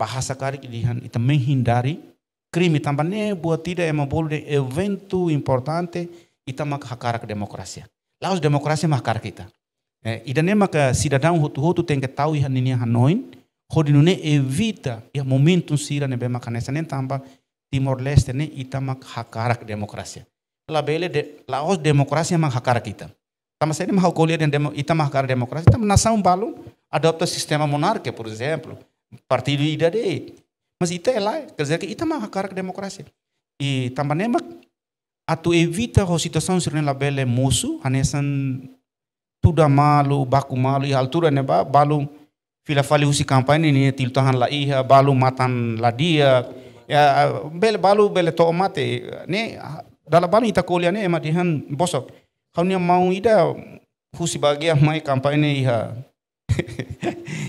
Bahasa karik dihan itu menghindari krimi Tambah buat tidak emang boleh eventu importante itu mak hakarak demokrasi. Laos demokrasi mak hakarak kita. Eh, ida ne ka sidadang hotu hutu tengke que ini ihan ini hanoin. Hodi nune evita ya momentum sira bema makanesa nen tambah Timor Leste ne ita mak hakarak demokrasi. bele de Laos demokrasi mak hakarak kita. Tama ini mahau kuliah dan demo, ita mak demokrasi. Tama nasam balu adopta sistema monarki, por exemplo parti ida de mas ita é kerja ke ita mah cara demokrasi. i tambah mak atu evita ho situasi sirne la bele hanesan tuda malu baku malu hal altura ne ba balu fila fali usi kampanye ni til tahan la iha balu matan la dia ya bel balu bele to mate ne dala balu ita kolia ne ematihan bosok kau ni mau ida husi bagia mai kampanye iha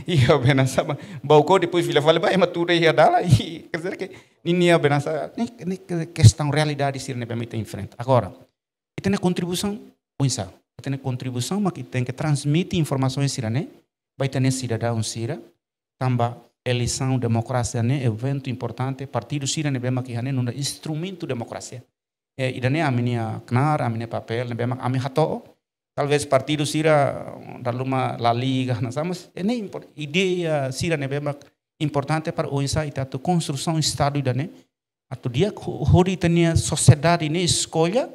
ia benasa balcão depois vila fala bem matura ia dar lá e quer dizer que nem benasa nem questão realidade se não permite em frente agora e tem a contribuição pensa tem a contribuição mas que tem que transmitir informações sira né vai ter cidadão sira tamba eleição democracia né evento importante partido sira né bem aqui né não instrumento democracia e né, a minha knar a minha papel né bem a minha hato Talvez partido sira da luma la liga, nós vamos, é nem ideia sira né bem importante para o insight a construção estado da né. A tu dia hori tenia sociedade né escolha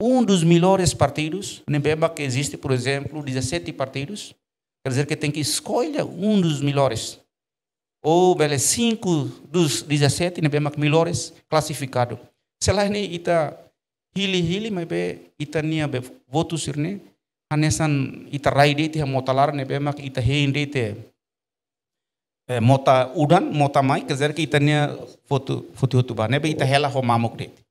um dos melhores partidos, né bem que existe, por exemplo, 17 partidos. Quer dizer que tem que escolher um dos melhores. Ou bele cinco dos 17 né bem melhores classificado. se lá, né, ita hili hili mebe itania be votu sirne hanesan ita raide ti motalar ne be mak ita de te eh, mota udan mota mai kezer ke itania votu votu tu ba ne be ita hela ho mamuk de